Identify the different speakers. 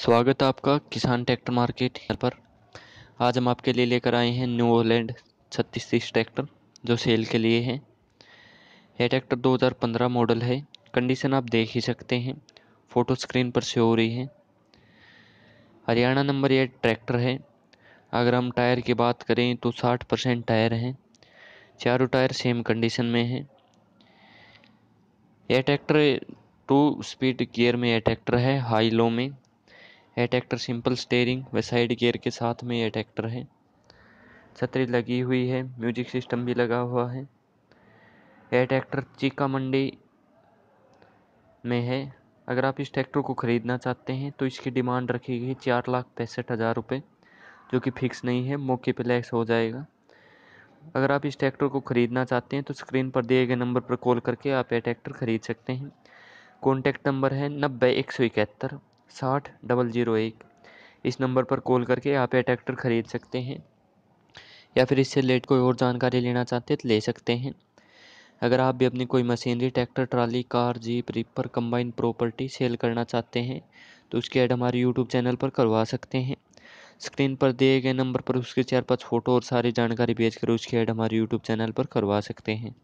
Speaker 1: स्वागत है आपका किसान ट्रैक्टर मार्केट पर आज हम आपके लिए लेकर आए हैं न्यू ओलैंड छत्तीस तीस ट्रैक्टर जो सेल के लिए है यह ट्रैक्टर 2015 मॉडल है कंडीशन आप देख ही सकते हैं फ़ोटो स्क्रीन पर से हो रही है हरियाणा नंबर यह ट्रैक्टर है अगर हम टायर की बात करें तो 60 परसेंट टायर हैं चारों टायर सेम कंडीशन में है यह ट्रैक्टर टू स्पीड गियर में यह ट्रैक्टर है हाई लो में यह ट्रैक्टर सिंपल स्टेयरिंग व साइड गियर के साथ में यह ट्रैक्टर है छतरी लगी हुई है म्यूजिक सिस्टम भी लगा हुआ है यह ट्रैक्टर चीका मंडी में है अगर आप इस ट्रैक्टर को ख़रीदना चाहते हैं तो इसकी डिमांड रखी गई चार लाख पैंसठ हज़ार रुपये जो कि फ़िक्स नहीं है मौके पर लैस हो जाएगा अगर आप इस ट्रैक्टर को ख़रीदना चाहते हैं तो स्क्रीन पर दिए गए नंबर पर कॉल करके आप यह ट्रैक्टर ख़रीद सकते हैं कॉन्टैक्ट नंबर है नब्बे एक सौ इकहत्तर साठ डबल ज़ीरो एक इस नंबर पर कॉल करके आप यह ट्रैक्टर ख़रीद सकते हैं या फिर इससे लेट कोई और जानकारी लेना चाहते हैं तो ले सकते हैं अगर आप भी अपनी कोई machinery tractor trolley car jeep reaper combine property sale करना चाहते हैं तो उसकी ऐड हमारे यूट्यूब चैनल पर करवा सकते हैं स्क्रीन पर दिए गए नंबर पर उसके चार पाँच फ़ोटो और सारी जानकारी भेज कर उसकी ऐड हमारे यूट्यूब चैनल पर करवा सकते हैं